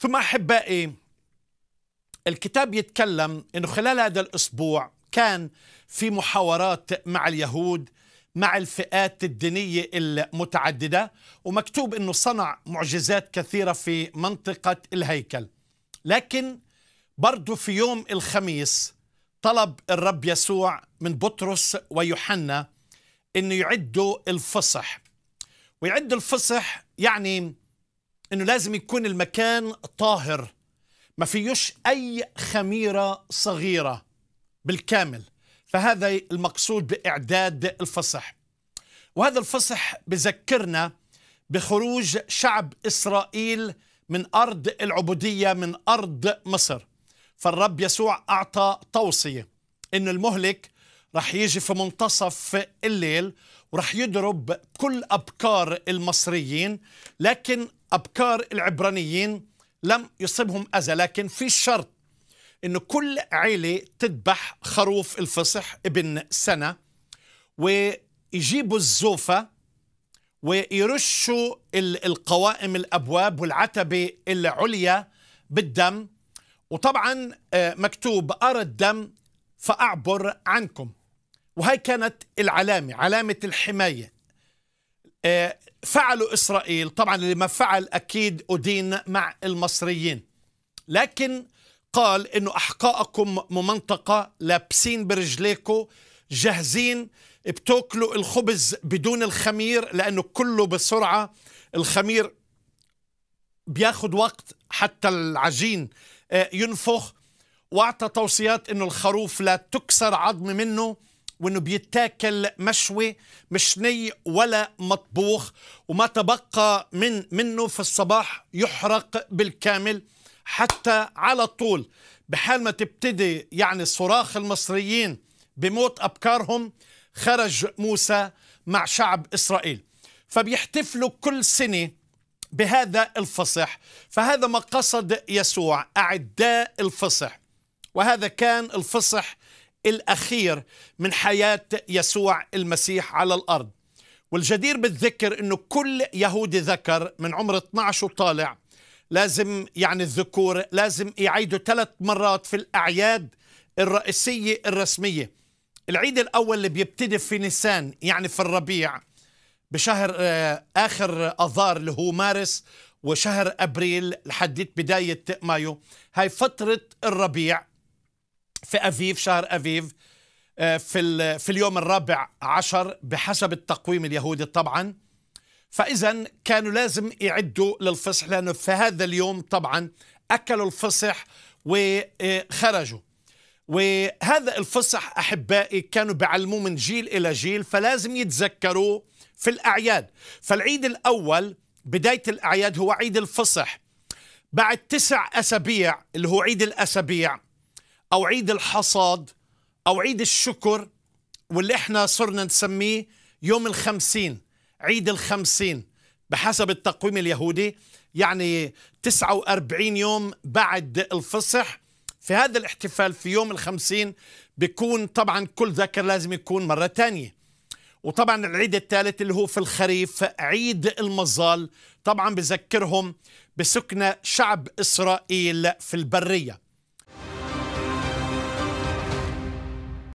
ثم احبائي الكتاب يتكلم انه خلال هذا الاسبوع كان في محاورات مع اليهود مع الفئات الدينيه المتعدده ومكتوب انه صنع معجزات كثيره في منطقه الهيكل لكن برضه في يوم الخميس طلب الرب يسوع من بطرس ويوحنا انه يعدوا الفصح ويعد الفصح يعني انه لازم يكون المكان طاهر ما فيوش اي خميره صغيره بالكامل فهذا المقصود باعداد الفصح وهذا الفصح بذكرنا بخروج شعب اسرائيل من ارض العبوديه من ارض مصر فالرب يسوع اعطى توصيه ان المهلك رح يجي في منتصف الليل ورح يضرب كل ابكار المصريين لكن أبكار العبرانيين لم يصبهم أذى لكن في شرط أنه كل عيلة تذبح خروف الفصح ابن سنة ويجيبوا الزوفة ويرشوا القوائم الأبواب والعتبة العليا بالدم وطبعا آه، مكتوب أرى الدم فأعبر عنكم وهي كانت العلامة علامة الحماية آه، فعلوا إسرائيل طبعا اللي ما فعل أكيد أدين مع المصريين لكن قال أنه أحقائكم ممنطقة لابسين برجليكم جاهزين بتاكلوا الخبز بدون الخمير لأنه كله بسرعة الخمير بياخد وقت حتى العجين آه، ينفخ واعطى توصيات انه الخروف لا تكسر عظم منه وانه بيتاكل مشوي مش ني ولا مطبوخ وما تبقى من منه في الصباح يحرق بالكامل حتى على طول بحال ما تبتدي يعني صراخ المصريين بموت ابكارهم خرج موسى مع شعب اسرائيل فبيحتفلوا كل سنه بهذا الفصح فهذا ما قصد يسوع اعداء الفصح وهذا كان الفصح الأخير من حياة يسوع المسيح على الأرض والجدير بالذكر أنه كل يهودي ذكر من عمر 12 وطالع لازم يعني الذكور لازم يعيدوا ثلاث مرات في الأعياد الرئيسية الرسمية العيد الأول اللي بيبتدي في نيسان يعني في الربيع بشهر آه، آخر أذار اللي هو مارس وشهر أبريل لحديت بداية مايو هاي فترة الربيع في أفيف شهر أفيف آه، في في اليوم الرابع عشر بحسب التقويم اليهودي طبعا فإذا كانوا لازم يعدوا للفصح لأنه في هذا اليوم طبعا أكلوا الفصح وخرجوا آه، وهذا الفصح أحبائي كانوا بعلموه من جيل إلى جيل فلازم يتذكروه في الأعياد فالعيد الأول بداية الأعياد هو عيد الفصح بعد تسع أسابيع اللي هو عيد الأسابيع أو عيد الحصاد أو عيد الشكر واللي احنا صرنا نسميه يوم الخمسين عيد الخمسين بحسب التقويم اليهودي يعني 49 يوم بعد الفصح في هذا الاحتفال في يوم الخمسين بيكون طبعا كل ذكر لازم يكون مرة تانية وطبعا العيد الثالث اللي هو في الخريف عيد المظال طبعا بذكرهم بسكنة شعب إسرائيل في البرية